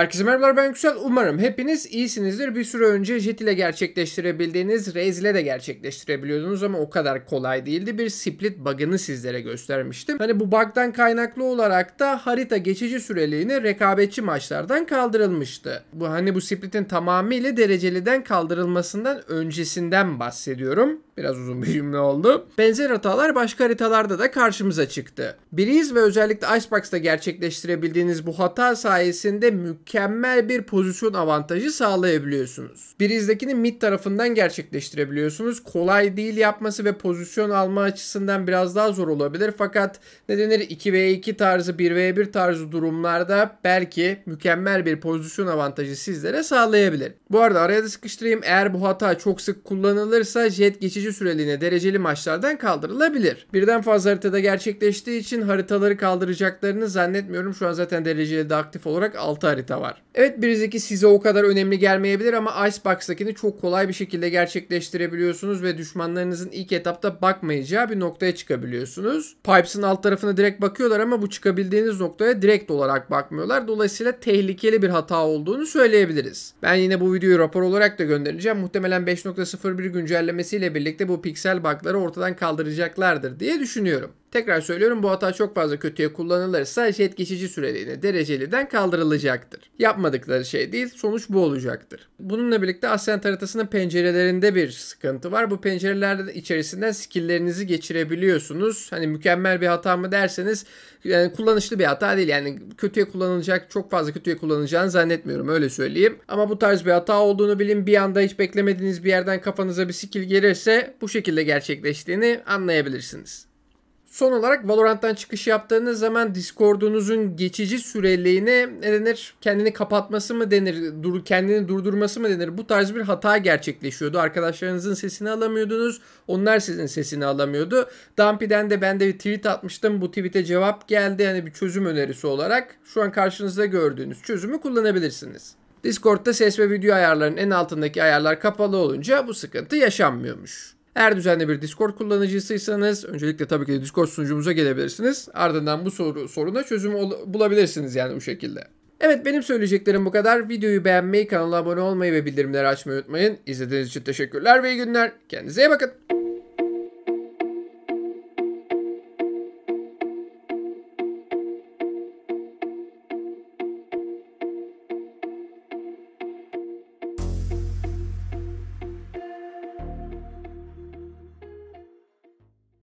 Herkese merhabalar ben Yüksel. Umarım hepiniz iyisinizdir. Bir süre önce Jet ile gerçekleştirebildiğiniz Raze ile de gerçekleştirebiliyordunuz ama o kadar kolay değildi. Bir split bug'ını sizlere göstermiştim. Hani bu bug'dan kaynaklı olarak da harita geçici süreliğine rekabetçi maçlardan kaldırılmıştı. Bu hani bu split'in tamamıyla dereceliden kaldırılmasından öncesinden bahsediyorum. Biraz uzun bir cümle oldu. Benzer hatalar başka haritalarda da karşımıza çıktı. Breeze ve özellikle Icebox'ta gerçekleştirebildiğiniz bu hata sayesinde mükemmel mükemmel bir pozisyon avantajı sağlayabiliyorsunuz. Birizdekini mid tarafından gerçekleştirebiliyorsunuz. Kolay değil yapması ve pozisyon alma açısından biraz daha zor olabilir. Fakat ne denir 2v2 tarzı 1v1 tarzı durumlarda belki mükemmel bir pozisyon avantajı sizlere sağlayabilir. Bu arada araya da sıkıştırayım. Eğer bu hata çok sık kullanılırsa jet geçici süreliğine dereceli maçlardan kaldırılabilir. Birden fazla haritada gerçekleştiği için haritaları kaldıracaklarını zannetmiyorum. Şu an zaten dereceli de aktif olarak 6 harita var. Evet Briziki size o kadar önemli gelmeyebilir ama Icebox'takini çok kolay bir şekilde gerçekleştirebiliyorsunuz ve düşmanlarınızın ilk etapta bakmayacağı bir noktaya çıkabiliyorsunuz. Pipes'ın alt tarafına direkt bakıyorlar ama bu çıkabildiğiniz noktaya direkt olarak bakmıyorlar. Dolayısıyla tehlikeli bir hata olduğunu söyleyebiliriz. Ben yine bu videoyu rapor olarak da göndereceğim. Muhtemelen 5.01 güncellemesiyle birlikte bu piksel bug'ları ortadan kaldıracaklardır diye düşünüyorum. Tekrar söylüyorum bu hata çok fazla kötüye kullanılırsa jet geçici süreliğine dereceliden kaldırılacaktır. Yapmadıkları şey değil sonuç bu olacaktır. Bununla birlikte Ascent haritasının pencerelerinde bir sıkıntı var. Bu pencerelerden içerisinden skilllerinizi geçirebiliyorsunuz. Hani mükemmel bir hata mı derseniz yani kullanışlı bir hata değil. Yani kötüye kullanılacak çok fazla kötüye kullanılacağını zannetmiyorum öyle söyleyeyim. Ama bu tarz bir hata olduğunu bilin. Bir anda hiç beklemediğiniz bir yerden kafanıza bir skill gelirse bu şekilde gerçekleştiğini anlayabilirsiniz. Son olarak Valorant'tan çıkış yaptığınız zaman Discord'unuzun geçici süreliğine ne denir? Kendini kapatması mı denir? Dur, kendini durdurması mı denir? Bu tarz bir hata gerçekleşiyordu. Arkadaşlarınızın sesini alamıyordunuz. Onlar sizin sesini alamıyordu. Dumpy'den de ben de bir tweet atmıştım. Bu tweet'e cevap geldi. Hani bir çözüm önerisi olarak. Şu an karşınızda gördüğünüz çözümü kullanabilirsiniz. Discord'da ses ve video ayarlarının en altındaki ayarlar kapalı olunca bu sıkıntı yaşanmıyormuş. Eğer düzenli bir Discord kullanıcısıysanız öncelikle tabii ki Discord sunucumuza gelebilirsiniz. Ardından bu soru, soruna çözüm bulabilirsiniz yani bu şekilde. Evet benim söyleyeceklerim bu kadar. Videoyu beğenmeyi, kanala abone olmayı ve bildirimleri açmayı unutmayın. İzlediğiniz için teşekkürler ve iyi günler. Kendinize iyi bakın.